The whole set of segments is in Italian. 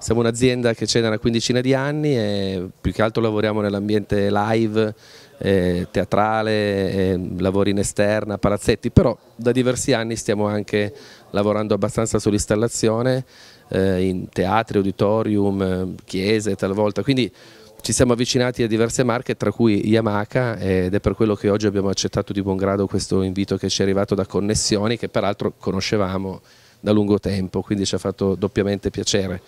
Siamo un'azienda che c'è da una quindicina di anni e più che altro lavoriamo nell'ambiente live, eh, teatrale, eh, lavori in esterna, palazzetti, però da diversi anni stiamo anche lavorando abbastanza sull'installazione eh, in teatri, auditorium, chiese talvolta, quindi ci siamo avvicinati a diverse marche tra cui Yamaha ed è per quello che oggi abbiamo accettato di buon grado questo invito che ci è arrivato da Connessioni che peraltro conoscevamo da lungo tempo, quindi ci ha fatto doppiamente piacere.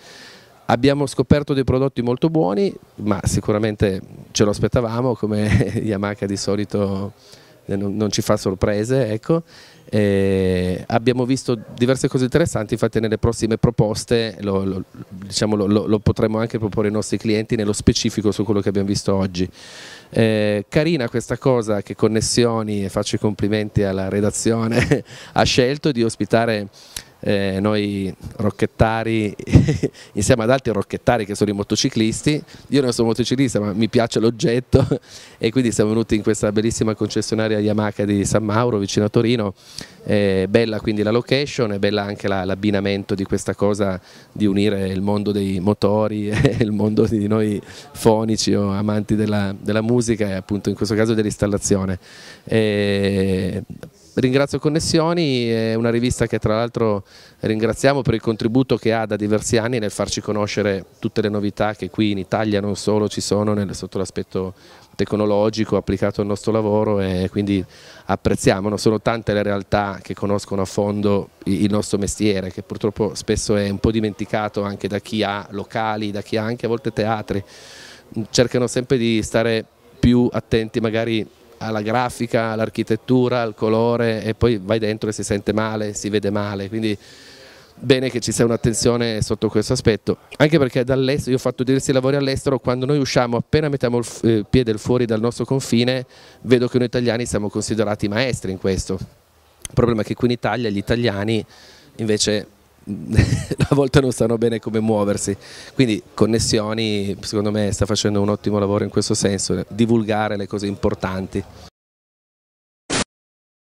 Abbiamo scoperto dei prodotti molto buoni, ma sicuramente ce lo aspettavamo, come Yamaha di solito eh, non ci fa sorprese. Ecco. abbiamo visto diverse cose interessanti, infatti nelle prossime proposte lo, lo, diciamo, lo, lo, potremo anche proporre ai nostri clienti nello specifico su quello che abbiamo visto oggi. Eh, carina questa cosa che Connessioni, e faccio i complimenti alla redazione, ha scelto di ospitare eh, noi rocchettari insieme ad altri rocchettari che sono i motociclisti, io non sono motociclista ma mi piace l'oggetto e quindi siamo venuti in questa bellissima concessionaria Yamaha di San Mauro vicino a Torino, eh, bella quindi la location e bella anche l'abbinamento la, di questa cosa di unire il mondo dei motori e il mondo di noi fonici o amanti della, della musica e appunto in questo caso dell'installazione. Eh, Ringrazio Connessioni, è una rivista che tra l'altro ringraziamo per il contributo che ha da diversi anni nel farci conoscere tutte le novità che qui in Italia non solo ci sono nel, sotto l'aspetto tecnologico applicato al nostro lavoro e quindi apprezziamo, non sono tante le realtà che conoscono a fondo il nostro mestiere che purtroppo spesso è un po' dimenticato anche da chi ha locali, da chi ha anche a volte teatri, cercano sempre di stare più attenti magari alla grafica, all'architettura, al colore e poi vai dentro e si sente male, si vede male, quindi bene che ci sia un'attenzione sotto questo aspetto, anche perché dall'estero, io ho fatto diversi lavori all'estero, quando noi usciamo appena mettiamo il eh, piede fuori dal nostro confine, vedo che noi italiani siamo considerati maestri in questo, il problema è che qui in Italia gli italiani invece a volte non sanno bene come muoversi. Quindi Connessioni secondo me sta facendo un ottimo lavoro in questo senso, divulgare le cose importanti.